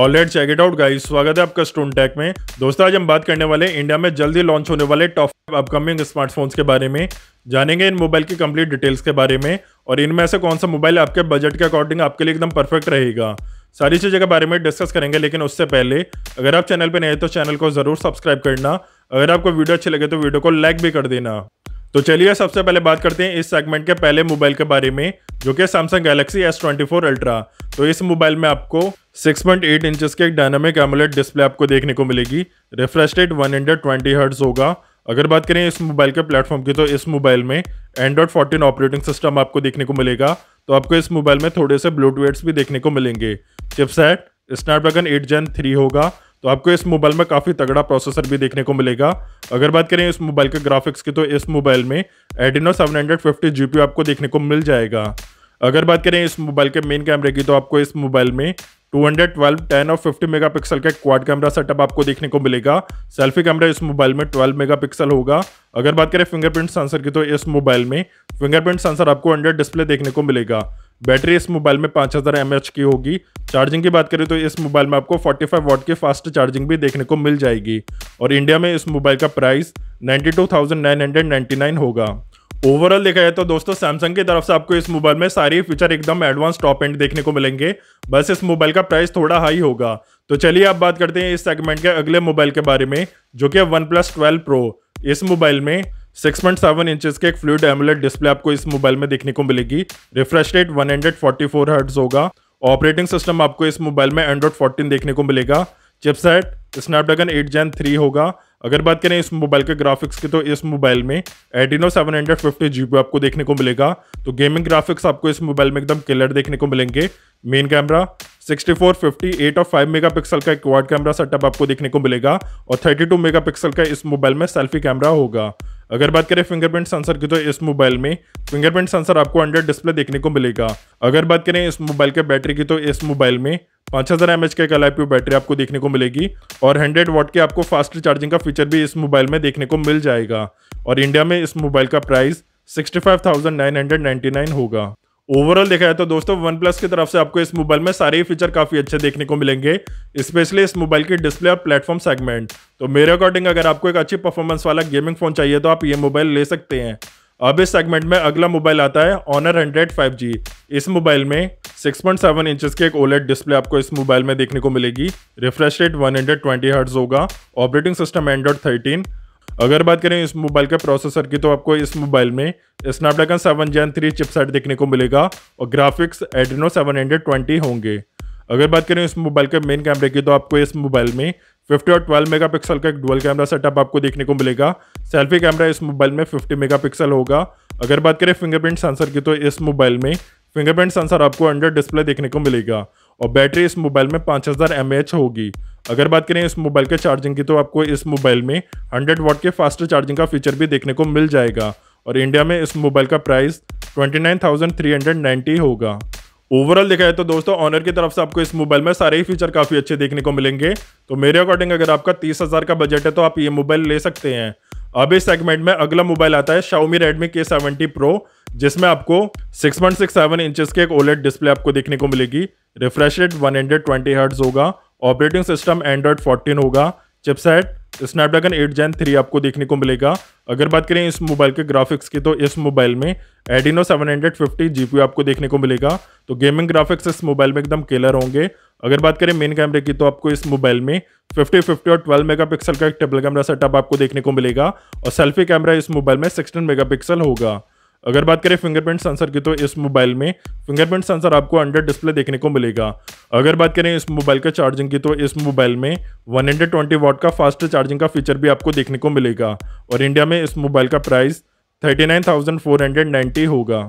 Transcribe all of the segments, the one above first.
all right check it out guys स्वागत है आपका स्टोन टेक में दोस्तों आज हम बात करने वाले इंडिया में जल्दी लॉन्च होने वाले टॉप अपकमिंग स्मार्टफोन्स के बारे में जानेंगे इन मोबाइल की कंप्लीट डिटेल्स के बारे में और इनमें से कौन सा मोबाइल आपके बजट के अकॉर्डिंग आपके लिए एकदम परफेक्ट रहेगा सारी चीज़ों के बारे में डिस्कस करेंगे लेकिन उससे पहले अगर आप चैनल पर नए तो चैनल को ज़रूर सब्सक्राइब करना अगर आपको वीडियो अच्छी लगे तो वीडियो को लाइक भी कर देना तो चलिए सबसे पहले बात करते हैं इस सेगमेंट के पहले मोबाइल के बारे में जो कि Samsung Galaxy S twenty four ultra तो इस मोबाइल में आपको 6.8 इंचेस के एक डायनामिक एमोलेट डिस्प्ले आपको देखने को मिलेगी रिफ्रेश रेट वन हंड्रेड होगा अगर बात करें इस मोबाइल के प्लेटफॉर्म की तो इस मोबाइल में एंड्रॉयड 14 ऑपरेटिंग सिस्टम आपको देखने को मिलेगा तो आपको इस मोबाइल में थोड़े से ब्लूटूथ्स भी देखने को मिलेंगे chipset Snapdragon eight gen three होगा तो आपको इस मोबाइल में काफ़ी तगड़ा प्रोसेसर भी देखने को मिलेगा अगर बात करें इस मोबाइल के ग्राफिक्स की तो इस मोबाइल में एडिनो 750 जीपीयू आपको देखने को मिल जाएगा अगर बात करें इस मोबाइल के मेन कैमरे की तो आपको इस मोबाइल में टू हंड्रेड ट्वेल्व टेन और फिफ्टी मेगा पिक्सल का क्वाड कैमरा सेटअप आपको देखने को मिलेगा सेल्फी कैमरा इस मोबाइल में मेगा पिक्सल होगा अगर बात करें फिंगरप्रिंट सेंसर की तो इस मोबाइल में फिंगरप्रिंट सेंसर आपको अंडर डिस्प्ले देखने को मिलेगा बैटरी इस मोबाइल में 5000 हज़ार की होगी चार्जिंग की बात करें तो इस मोबाइल में आपको 45 वॉट की फास्ट चार्जिंग भी देखने को मिल जाएगी और इंडिया में इस मोबाइल का प्राइस 92,999 होगा ओवरऑल देखा जाए तो दोस्तों सैमसंग की तरफ से आपको इस मोबाइल में सारी फीचर एकदम एडवांस टॉप एंड देखने को मिलेंगे बस इस मोबाइल का प्राइस थोड़ा हाई होगा तो चलिए आप बात करते हैं इस सेगमेंट के अगले मोबाइल के बारे में जो कि वन प्लस ट्वेल्व प्रो इस मोबाइल में 6.7 पॉइंट इंचेस के एक फ्लूड एमुलेट डिस्प्ले आपको इस मोबाइल में देखने को मिलेगी रिफ्रेश रेट 144 हर्ट्ज होगा ऑपरेटिंग सिस्टम आपको इस मोबाइल में एंड्रॉइड 14 देखने को मिलेगा चिपसेट स्नैपड्रैगन 8 जेन 3 होगा अगर बात करें इस मोबाइल के ग्राफिक्स की तो इस मोबाइल में एडिनो सेवन हंड्रेड आपको देखने को मिलेगा तो गेमिंग ग्राफिक्स आपको इस मोबाइल में एकदम क्लियर देखने को मिलेंगे मेन कैमरा फोर फिफ्टी 8 और 5 मेगापिक्सल का क्वाड कैमरा सेटअप आपको देखने को मिलेगा और 32 मेगापिक्सल का इस मोबाइल में सेल्फी कैमरा होगा अगर बात करें फिंगरप्रिंट सेंसर की तो इस मोबाइल में फिंगरप्रिंट सेंसर आपको अंडर डिस्प्ले देखने को मिलेगा अगर बात करें इस मोबाइल के बैटरी की तो इस मोबाइल में पाँच हज़ार एम एच के एक एल बैटरी आपको देखने को मिलेगी और हंड्रेड वॉट के आपको फास्ट चार्जिंग का फीचर भी इस मोबाइल में देखने को मिल जाएगा और इंडिया में इस मोबाइल का price sixty five thousand nine hundred ninety nine होगा ओवरऑल देखा जाए तो दोस्तों वन प्लस की तरफ से आपको इस मोबाइल में सारे फीचर काफ़ी अच्छे देखने को मिलेंगे स्पेशली इस मोबाइल की डिस्प्ले और प्लेटफॉर्म सेगमेंट तो मेरे अकॉर्डिंग अगर आपको एक अच्छी परफॉर्मेंस वाला गेमिंग फ़ोन चाहिए तो आप ये मोबाइल ले सकते हैं अब इस सेगमेंट में अगला मोबाइल आता है ऑनर हंड्रेड फाइव जी इस मोबाइल में 6.7 इंच के एक ओलेट डिस्प्ले आपको इस मोबाइल में देखने को मिलेगी रिफ्रेश रेट 120 हर्ट्ज होगा ऑपरेटिंग सिस्टम एंड्रॉइड थर्टीन अगर बात करें इस मोबाइल के प्रोसेसर की तो आपको इस मोबाइल में Snapdragon seven gen three chipset देखने को मिलेगा और ग्राफिक्स सेवन हंड्रेड ट्वेंटी होंगे अगर बात करें इस मोबाइल के मेन कैमरे की तो आपको इस मोबाइल में 50 और 12 मेगापिक्सल का एक डुअल कैमरा सेटअप आपको देखने को मिलेगा सेल्फी कैमरा इस मोबाइल में 50 मेगापिक्सल होगा अगर बात करें फिंगरप्रिंट सेंसर की तो इस मोबाइल में फिंगरप्रिंट सेंसर आपको अंडर डिस्प्ले देखने को मिलेगा और बैटरी इस मोबाइल में पाँच हज़ार एम होगी अगर बात करें इस मोबाइल के चार्जिंग की तो आपको इस मोबाइल में 100 वॉट के फास्ट चार्जिंग का फीचर भी देखने को मिल जाएगा और इंडिया में इस मोबाइल का प्राइस 29,390 होगा ओवरऑल देखा जाए तो दोस्तों ऑनर की तरफ से आपको इस मोबाइल में सारे ही फीचर काफ़ी अच्छे देखने को मिलेंगे तो मेरे अकॉर्डिंग अगर आपका तीस हज़ार का बजट है तो आप ये मोबाइल ले सकते हैं अब इस सेगमेंट में अगला मोबाइल आता है Xiaomi Redmi K seventy pro जिसमें आपको 6.67 इंचेस के एक ओलेट डिस्प्ले आपको देखने को मिलेगी refresh rate one hundred hertz होगा ऑपरेटिंग सिस्टम एंड्रॉयड 14 होगा चिपसेट स्नैपड्रैगन 8 जैन 3 आपको देखने को मिलेगा अगर बात करें इस मोबाइल के ग्राफिक्स की तो इस मोबाइल में एडिनो 750 पी आपको देखने को मिलेगा तो गेमिंग ग्राफिक्स इस मोबाइल में एकदम केलर होंगे अगर बात करें मेन कैमरे की तो आपको इस मोबाइल में 50 50 और 12 मेगापिक्सल का एक टेबल कैमरा सेटअप आपको देखने को मिलेगा और सेल्फी कैमरा इस मोबाइल में 16 मेगापिक्सल होगा अगर बात करें फिंगरप्रिंट सेंसर की तो इस मोबाइल में फिंगरप्रिंट सेंसर आपको अंडर डिस्प्ले देखने को मिलेगा अगर बात करें इस मोबाइल का चार्जिंग की तो इस मोबाइल में 120 वॉट का फास्ट चार्जिंग का फीचर भी आपको देखने को मिलेगा और इंडिया में इस मोबाइल का प्राइस 39,490 होगा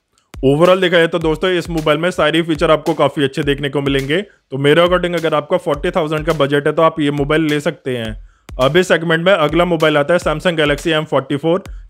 ओवरऑल देखा जाए तो दोस्तों इस मोबाइल में सारी फीचर आपको काफ़ी अच्छे देखने को मिलेंगे तो मेरे अकॉर्डिंग अगर आपका फोर्टी का बजट है तो आप ये मोबाइल ले सकते हैं अभी सेगमेंट में अगला मोबाइल आता है सैमसंग गैलेक्सी एम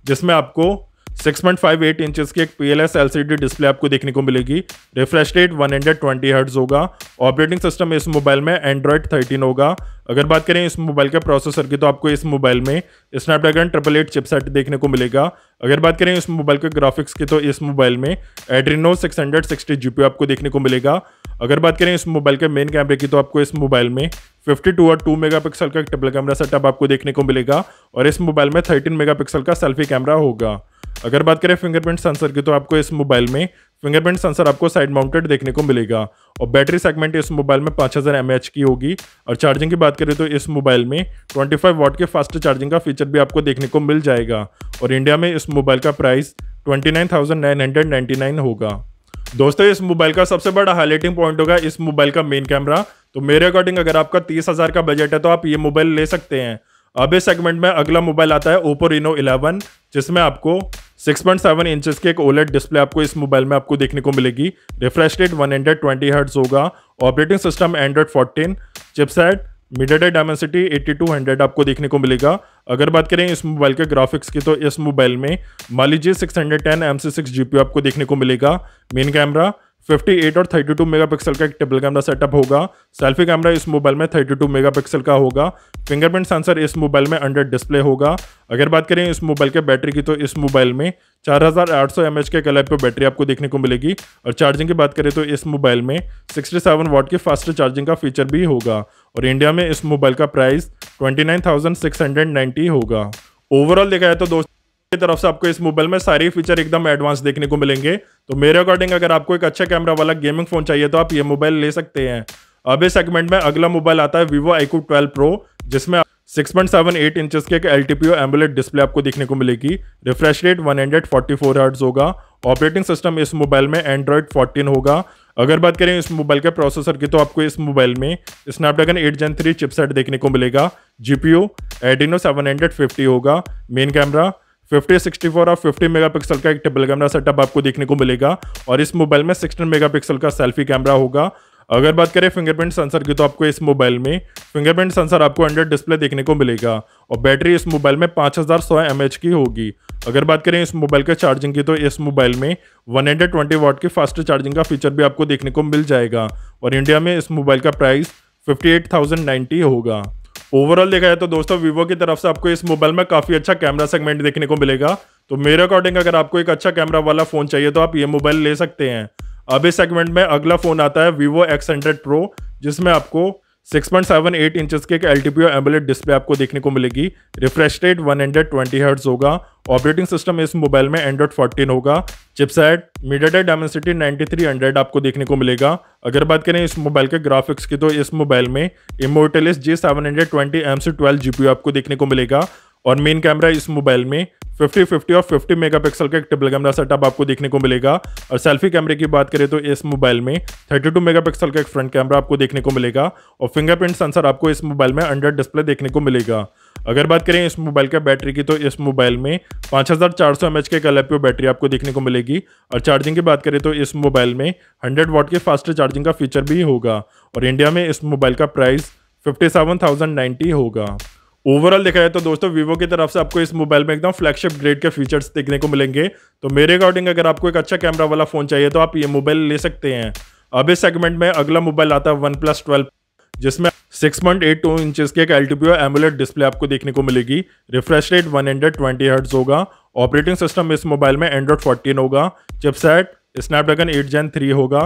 जिसमें आपको 6.58 इंचेस की एक PLS LCD डिस्प्ले आपको देखने को मिलेगी रिफ्रेश रेट 120 हर्ट्स होगा ऑपरेटिंग सिस्टम इस मोबाइल में एंड्रॉयड 13 होगा अगर बात करें इस मोबाइल के प्रोसेसर की तो आपको इस मोबाइल में स्नैपड्रैगन ट्रिपल एट चिपसेट देखने को मिलेगा अगर बात करें इस मोबाइल के ग्राफिक्स की तो इस मोबाइल में एड्रीनो जी पी आपको देखने को मिलेगा अगर बात करें इस मोबाइल के मेन कैमरे की तो आपको इस मोबाइल में 52 और 2 मेगापिक्सल का ट्रिपल कैमरा सेटअप आपको देखने को मिलेगा और इस मोबाइल में 13 मेगापिक्सल का सेल्फी कैमरा होगा अगर बात करें फिंगरप्रिंट सेंसर की तो आपको इस मोबाइल में फिंगरप्रिंट सेंसर आपको साइड माउंटेड देखने को मिलेगा और बैटरी सेगमेंट इस मोबाइल में 5000 हज़ार की होगी और चार्जिंग की बात करें तो इस मोबाइल में 25 वॉट के फास्ट चार्जिंग का फीचर भी आपको देखने को मिल जाएगा और इंडिया में इस मोबाइल का प्राइस ट्वेंटी होगा दोस्तों इस मोबाइल का सबसे बड़ा हाईलाइटिंग पॉइंट होगा इस मोबाइल का मेन कैमरा तो मेरे अकॉर्डिंग अगर आपका तीस हज़ार का बजट है तो आप ये मोबाइल ले सकते हैं अब इस सेगमेंट में अगला मोबाइल आता है ओप्पो रिनो 11 जिसमें आपको 6.7 इंचेस के एक ओलेट डिस्प्ले आपको इस मोबाइल में आपको देखने को मिलेगी रिफ्रेश रेट 120 हंड्रेड ट्वेंटी होगा operating system Android 14 chipset MediaTek Dimensity 8200 आपको देखने को मिलेगा अगर बात करें इस मोबाइल के ग्राफिक्स की तो इस मोबाइल में मान लीजिए six hundred ten M C six आपको देखने को मिलेगा मेन कैमरा 58 और 32 मेगापिक्सल का एक टेबल कैमरा सेटअप होगा सेल्फी कैमरा इस मोबाइल में 32 मेगापिक्सल का होगा फिंगरप्रिंट सेंसर इस मोबाइल में अंडर डिस्प्ले होगा अगर बात करें इस मोबाइल के बैटरी की तो इस मोबाइल में 4800 हज़ार के कलर पर बैटरी आपको देखने को मिलेगी और चार्जिंग की बात करें तो इस मोबाइल में 67 वॉट की फास्ट चार्जिंग का फीचर भी होगा और इंडिया में इस मोबाइल का प्राइस ट्वेंटी होगा ओवरऑल देखा जाए तो दोस्त की तरफ से आपको इस मोबाइल में सारी फीचर एकदम एडवांस देखने को मिलेंगे तो मेरे अकॉर्डिंग अगर आपको एक अच्छा कैमरा वाला गेमिंग फोन चाहिए तो आप ये मोबाइल ले सकते हैं अब इस सेगमेंट में अगला मोबाइल आता है वीवो आईकू ट्वेल्व प्रो जिसमें 6.78 इंच के एक एल टी डिस्प्ले आपको देखने को मिलेगी रिफ्रेश रेट 144 हंड्रेड होगा ऑपरेटिंग सिस्टम इस मोबाइल में एंड्रॉयड 14 होगा अगर बात करें इस मोबाइल के प्रोसेसर की तो आपको इस मोबाइल में स्नैपड्रैगन 8 जेन 3 चिपसेट देखने को मिलेगा जीपीयू एडिनो 750 होगा main camera fifty sixty four और मेगा मेगापिक्सल का एक टेबल कैमरा सेटअप आपको देखने को मिलेगा और इस मोबाइल में मेगा मेगापिक्सल का सेल्फी कैमरा होगा अगर बात करें फिंगरप्रिंट सेंसर की तो आपको इस मोबाइल में फिंगरप्रिंट सेंसर आपको अंडर डिस्प्ले देखने को मिलेगा और बैटरी इस मोबाइल में 5100 एच की होगी अगर बात करें इस मोबाइल के चार्जिंग की तो इस मोबाइल में 120 वाट की फास्ट चार्जिंग का फीचर भी आपको देखने को मिल जाएगा और इंडिया में इस मोबाइल का प्राइस 58,090 होगा ओवरऑल देखा जाए तो दोस्तों वीवो की तरफ से आपको इस मोबाइल में काफी अच्छा कैमरा सेगमेंट देखने को मिलेगा तो मेरे अकॉर्डिंग अगर आपको एक अच्छा कैमरा वाला फोन चाहिए तो आप ये मोबाइल ले सकते हैं अब इस सेगमेंट में अगला फोन आता है वीवो एक्स हंड्रेड प्रो जिसमें आपको एट इंच के एक एल एमोलेड डिस्प्ले आपको देखने को मिलेगी रिफ्रेश रेट वन हंड्रेड होगा ऑपरेटिंग सिस्टम इस मोबाइल में एंड्रॉइड फोर्टीन होगा chipset MediaTek Dimensity three hundred आपको देखने को मिलेगा अगर बात करें इस मोबाइल के ग्राफिक्स की तो इस मोबाइल में Immortalis G seven hundred twenty M C twelve G आपको देखने को मिलेगा और मेन कैमरा इस मोबाइल में 50 50 और 50 मेगापिक्सल का एक ट्रिपल कैमरा सेटअप आपको देखने को मिलेगा और सेल्फी कैमरे की बात करें तो इस मोबाइल में 32 मेगापिक्सल का एक फ्रंट कैमरा आपको देखने को मिलेगा और फिंगरप्रिंट सेंसर आपको इस मोबाइल में अंडर डिस्प्ले देखने को मिलेगा अगर बात करें इस मोबाइल के बैटरी की तो इस मोबाइल में पाँच हज़ार चार सौ के कलपियो बैटरी आपको देखने को मिलेगी और चार्जिंग की बात करें तो इस मोबाइल में हंड्रेड वॉट के फास्ट चार्जिंग का फीचर भी होगा और इंडिया में इस मोबाइल का प्राइस फिफ्टी होगा ओवरऑल देखा जाए तो दोस्तों वीवो की तरफ से आपको इस मोबाइल में एकदम फ्लैगशिप ग्रेड के फीचर्स देखने को मिलेंगे तो मेरे अकॉर्डिंग अगर आपको एक अच्छा कैमरा वाला फ़ोन चाहिए तो आप ये मोबाइल ले सकते हैं अब इस सेगमेंट में अगला मोबाइल आता है वन प्लस ट्वेल्व जिसमें six point eight two inches के एक एल टी एमुलेट डिस्प्ले आपको देखने को मिलेगी refresh rate one hundred twenty hertz होगा ऑपरेटिंग सिस्टम इस मोबाइल में एंड्रॉइड फोर्टीन होगा chipset Snapdragon eight gen three होगा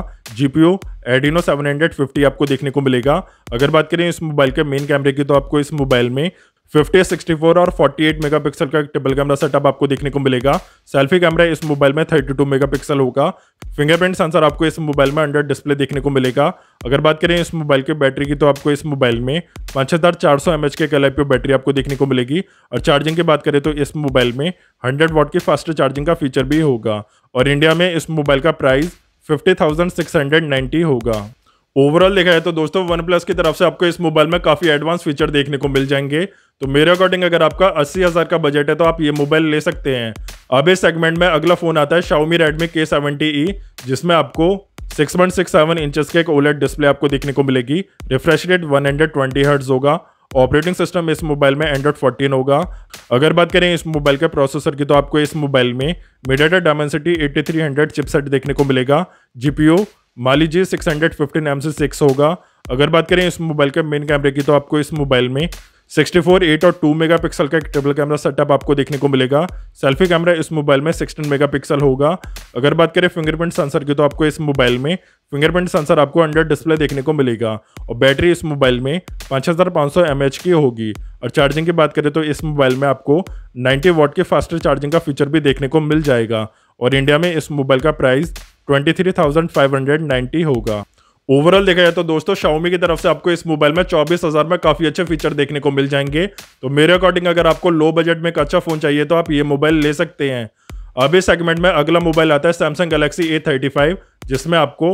ओ एडिनो फिफ्टी आपको देखने को मिलेगा अगर बात करें इस मोबाइल के मेन कैमरे की तो आपको इस मोबाइल में फिफ्टी सिक्सटी फोर और फोर्टी एट मेगा पिक्सल का टेबल कैमरा सेटअप आपको देखने को मिलेगा सेल्फी कैमरा इस मोबाइल में थर्टी मेगा पिक्सल होगा फिंगरप्रिंट सेंसर आपको इस मोबाइल में अंडर डिस्प्ले देखने को मिलेगा अगर बात करें इस मोबाइल की बैटरी की तो आपको इस मोबाइल में पाँच हज़ार चार सौ एम एच के कल बैटरी आपको देखने को मिलेगी और चार्जिंग की बात करें तो इस मोबाइल में हंड्रेड वॉट की फास्ट चार्जिंग का फीचर भी होगा और इंडिया में इस मोबाइल का price fifty thousand six hundred ninety होगा ओवरऑल देखा है तो दोस्तों वन प्लस की तरफ से आपको इस मोबाइल में काफ़ी एडवांस फीचर देखने को मिल जाएंगे तो मेरे अकॉर्डिंग अगर आपका अस्सी हज़ार का बजट है तो आप ये मोबाइल ले सकते हैं अब इस सेगमेंट में अगला फ़ोन आता है Xiaomi Redmi K seventy E जिसमें आपको six point six seven inches के एक ओलेट डिस्प्ले आपको देखने को मिलेगी refresh rate one hundred twenty hertz होगा ऑपरेटिंग सिस्टम इस मोबाइल में एंड्रॉइड फोर्टीन होगा अगर बात करें इस मोबाइल के प्रोसेसर की तो आपको इस मोबाइल में media Dimensity three hundred chipset देखने को मिलेगा जीपीयू मान लीजिए six hundred fifteen M C six होगा अगर बात करें इस मोबाइल के मेन कैमरे की तो आपको इस मोबाइल में 64, 8 और 2 मेगापिक्सल का एक ट्रिपल कैमरा सेटअप आपको देखने को मिलेगा सेल्फी कैमरा इस मोबाइल में 16 मेगापिक्सल होगा अगर बात करें फिंगरप्रिंट सेंसर की तो आपको इस मोबाइल में फिंगरप्रिंट सेंसर आपको अंडर डिस्प्ले देखने को मिलेगा और बैटरी इस मोबाइल में एम एच की होगी और चार्जिंग की बात करें तो इस मोबाइल में आपको नाइन्टी वॉट के फास्टर चार्जिंग का फीचर भी देखने को मिल जाएगा और इंडिया में इस मोबाइल का प्राइस 23,590 होगा ओवरऑल देखा जाए तो दोस्तों शाओमी की तरफ से आपको इस मोबाइल में 24,000 में काफी अच्छे फीचर देखने को मिल जाएंगे तो मेरे अकॉर्डिंग अगर आपको लो बजट में एक अच्छा फोन चाहिए तो आप ये मोबाइल ले सकते हैं अभी सेगमेंट में अगला मोबाइल आता है सैमसंग गैलेक्सी ए थर्टी जिसमें आपको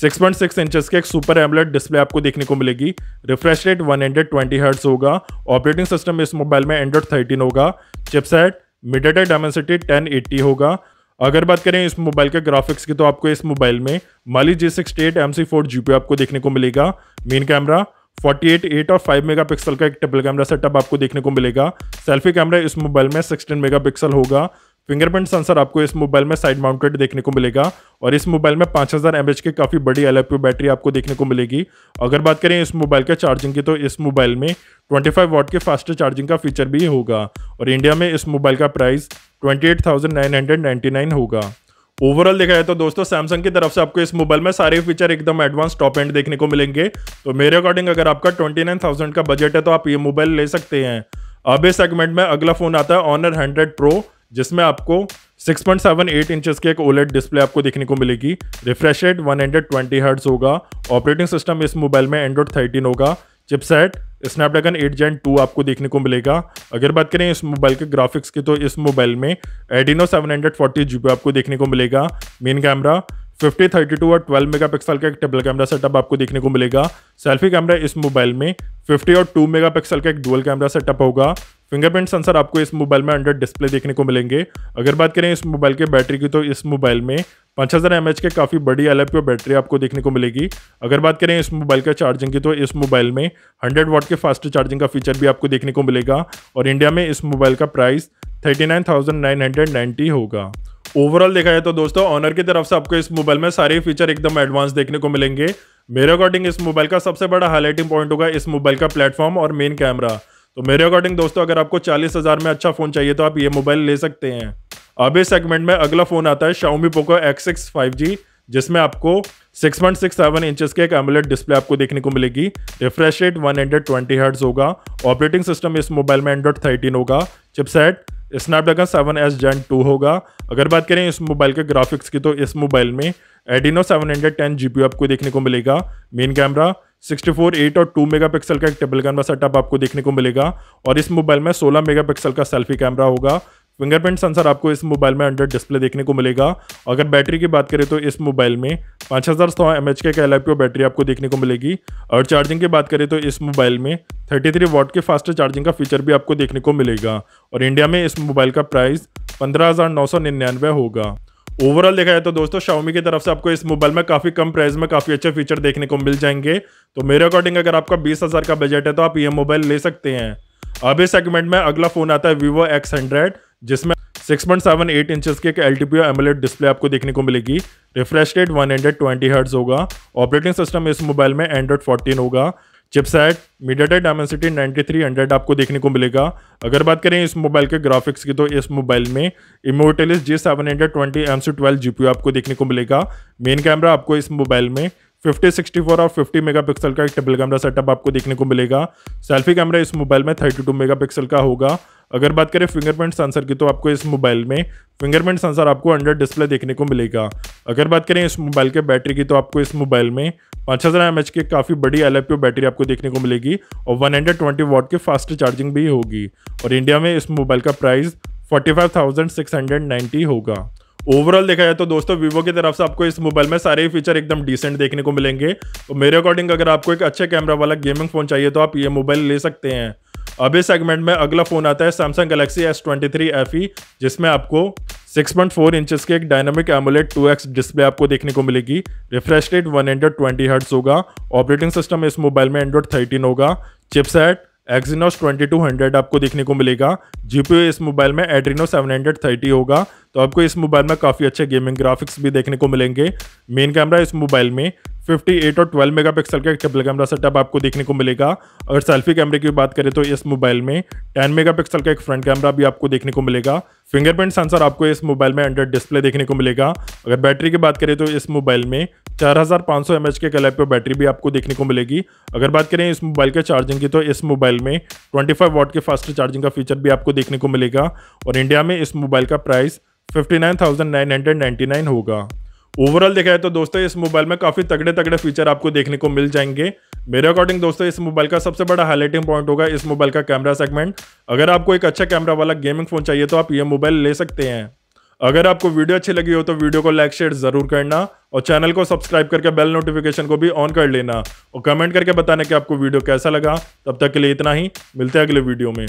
6.6 पॉइंट इंचेस के एक सुपर एमलेट डिस्प्ले आपको देखने को मिलेगी रिफ्रेश रेट 120 हंड्रेड होगा ऑपरेटिंग सिस्टम इस मोबाइल में एंड्रॉइड 13 होगा चिपसेट मिडेटेड डायमेंसिटी 1080 होगा अगर बात करें इस मोबाइल के ग्राफिक्स की तो आपको इस मोबाइल में Mali G six eight M C four GP आपको देखने को मिलेगा मेन कैमरा 48 8 और 5 मेगापिक्सल का एक ट्रिपल कैमरा सेटअप आपको देखने को मिलेगा सेल्फी कैमरा इस मोबाइल में 16 मेगापिक्सल होगा फिंगरप्रिंट सेंसर आपको इस मोबाइल में साइड माउंटेड देखने को मिलेगा और इस मोबाइल में 5000 हज़ार की काफ़ी बड़ी एल बैटरी आपको देखने को मिलेगी अगर बात करें इस मोबाइल के चार्जिंग की तो इस मोबाइल में 25 वॉट के फास्ट चार्जिंग का फीचर भी होगा और इंडिया में इस मोबाइल का प्राइस 28,999 होगा ओवरऑल देखा जाए तो दोस्तों सैमसंग की तरफ से आपको इस मोबाइल में सारे फीचर एकदम एडवांस टॉप एंड देखने को मिलेंगे तो मेरे अकॉर्डिंग अगर आपका ट्वेंटी का बजट है तो आप ये मोबाइल ले सकते हैं अब इस सेगमेंट में अगला फोन आता है ऑनर हंड्रेड प्रो जिसमें आपको 6.78 इंचज की एक ओलेट डिस्प्ले आपको देखने को मिलेगी रिफ्रेश रेट वन हंड्रेड होगा ऑपरेटिंग सिस्टम इस मोबाइल में एंड्रॉइड थर्टीन होगा chipset Snapdragon eight gen two आपको देखने को मिलेगा अगर बात करें इस मोबाइल के ग्राफिक्स की तो इस मोबाइल में Adreno seven hundred forty G आपको देखने को मिलेगा मेन कैमरा 50, 32 और 12 मेगापिक्सल का एक टेबल कैमरा सेटअप आपको देखने को मिलेगा सेल्फी कैमरा इस मोबाइल में 50 और 2 मेगापिक्सल का एक डुअल कैमरा सेटअप होगा फिंगरप्रिंट सेंसर आपको इस मोबाइल में अंडर डिस्प्ले देखने को मिलेंगे अगर बात करें इस मोबाइल के बैटरी की तो इस मोबाइल में 5000 हज़ार के काफ़ी बड़ी एल बैटरी आपको देखने को मिलेगी अगर बात करें इस मोबाइल के चार्जिंग की तो इस मोबाइल में 100 वाट के फास्ट चार्जिंग का फीचर भी आपको देखने को मिलेगा और इंडिया में इस मोबाइल का प्राइस 39,990 होगा ओवरऑल देखा जाए तो दोस्तों ऑनर की तरफ से आपको इस मोबाइल में सारे फीचर एकदम एडवांस देखने को मिलेंगे मेरे अकॉर्डिंग इस मोबाइल का सबसे बड़ा हाईलाइटिंग पॉइंट होगा इस मोबाइल का प्लेटफॉर्म और मेन कैमरा तो मेरे अकॉर्डिंग दोस्तों अगर आपको चालीस हज़ार में अच्छा फ़ोन चाहिए तो आप ये मोबाइल ले सकते हैं अब इस सेगमेंट में अगला फ़ोन आता है Xiaomi Poco X six five G जिसमें आपको 6.67 पॉइंट इंचेस के एक एमुलेट डिस्प्ले आपको देखने को मिलेगी रिफ्रेश रेट वन हंड्रेड होगा ऑपरेटिंग सिस्टम इस मोबाइल में एंड्रॉइड थर्टीन होगा chipset Snapdragon seven S gen two होगा अगर बात करें इस मोबाइल के ग्राफिक्स की तो इस मोबाइल में एडिनो सेवन हंड्रेड 710 जीपीयू आपको देखने को मिलेगा main camera sixty four eight और टू मेगा पिक्सल का एक टेबल कैमरा सेटअप आपको देखने को मिलेगा और इस मोबाइल में सोलह मेगा पिक्सल का सेल्फी कैमरा होगा फिंगरप्रिंट सेंसर आपको इस मोबाइल में अंडर डिस्प्ले देखने को मिलेगा अगर बैटरी की बात करें तो इस मोबाइल में पाँच हज़ार सौ एम एच के एल बैटरी आपको देखने को मिलेगी और चार्जिंग की बात करें तो इस मोबाइल में 33 थ्री वॉट के फास्ट चार्जिंग का फीचर भी आपको देखने को मिलेगा और इंडिया में इस मोबाइल का प्राइस पंद्रह होगा ओवरऑल देखा जाए तो दोस्तों शाओमी की तरफ से आपको इस मोबाइल में काफ़ी कम प्राइस में काफ़ी अच्छे फीचर देखने को मिल जाएंगे तो मेरे अकॉर्डिंग अगर आपका बीस हज़ार का बजट है तो आप ये मोबाइल ले सकते हैं अब इस सेगमेंट में अगला फ़ोन आता है वीवो एक्स हंड्रेड जिसमें 6.78 इंच के एक एल टी एमोलेट डिस्प्ले आपको देखने को मिलेगी रिफ्रेश रेट 120 हर्ट्ज होगा ऑपरेटिंग सिस्टम इस मोबाइल में एंड्रॉइड 14 होगा चिपसेट मीडियाटेक डायमेंसिटी 9300 आपको देखने को मिलेगा अगर बात करें इस मोबाइल के ग्राफिक्स की तो इस मोबाइल में Immortalis G seven hundred twenty M C twelve G आपको देखने को मिलेगा मेन कैमरा आपको इस मोबाइल में 50 64 और 50 मेगापिक्सल का एक डबल कैमरा सेटअप आपको देखने को मिलेगा सेल्फी कैमरा इस मोबाइल में 32 मेगापिक्सल का होगा अगर बात करें फिंगरप्रिंट सेंसर की तो आपको इस मोबाइल में फिंगरप्रिंट सेंसर आपको अंडर डिस्प्ले देखने को मिलेगा अगर बात करें इस मोबाइल के बैटरी की तो आपको इस मोबाइल में पाँच हज़ार एम की काफ़ी बड़ी एल बैटरी आपको देखने को मिलेगी और वन हंड्रेड वॉट की फास्ट चार्जिंग भी होगी और इंडिया में इस मोबाइल का प्राइस नाइन्टी होगा ओवरऑल देखा जाए तो दोस्तों वीवो की तरफ से आपको इस मोबाइल में सारे फीचर एकदम डिसेंट देखने को मिलेंगे तो मेरे अकॉर्डिंग अगर आपको एक अच्छे कैमरा वाला गेमिंग फ़ोन चाहिए तो आप ये मोबाइल ले सकते हैं अब इस सेगमेंट में अगला फ़ोन आता है Samsung Galaxy S twenty three F E जिसमें आपको 6.4 पॉइंट फोर इंचज के एक डायनामिक एमुलेट एक्स डिस्प्ले आपको देखने को मिलेगी refresh rate one hundred twenty hertz होगा ऑपरेटिंग सिस्टम इस मोबाइल में एंड्रॉइड थर्टीन होगा चिपसेट टू 2200 आपको देखने को मिलेगा जीपीयू इस मोबाइल में एड्रीनो 730 होगा तो आपको इस मोबाइल में काफ़ी अच्छे गेमिंग ग्राफिक्स भी देखने को मिलेंगे मेन कैमरा इस मोबाइल में 58 और 12 मेगापिक्सल का एक ट्रिपल कैमरा सेटअप आपको देखने को मिलेगा अगर सेल्फी कैमरे की बात करें तो इस मोबाइल में 10 मेगापिक्सल का एक फ्रंट कैमरा भी आपको देखने को मिलेगा फिंगरप्रिंट सेंसर आपको इस मोबाइल में अंडर डिस्प्ले देखने को मिलेगा अगर बैटरी की बात करें तो इस मोबाइल में 4500 हज़ार के कलर पर बैटरी भी आपको देखने को मिलेगी अगर बात करें इस मोबाइल के चार्जिंग की तो इस मोबाइल में फाइव वाट के फास्ट चार्जिंग का फीचर भी आपको देखने को मिलेगा और इंडिया में इस मोबाइल का प्राइस 59,999 होगा ओवरऑल देखा जाए तो दोस्तों इस मोबाइल में काफ़ी तगड़े तगड़े फीचर आपको देखने को मिल जाएंगे मेरे अकॉर्डिंग दोस्तों इस मोबाइल का सबसे बड़ा हाईलाइटिंग पॉइंट होगा इस मोबाइल का कैमरा सेगमेंट अगर आपको एक अच्छा कैमरा वाला गेमिंग फ़ोन चाहिए तो आप ये मोबाइल ले सकते हैं अगर आपको वीडियो अच्छी लगी हो तो वीडियो को लाइक शेयर ज़रूर करना और चैनल को सब्सक्राइब करके बेल नोटिफिकेशन को भी ऑन कर लेना और कमेंट करके बताने कि आपको वीडियो कैसा लगा तब तक के लिए इतना ही मिलते हैं अगले वीडियो में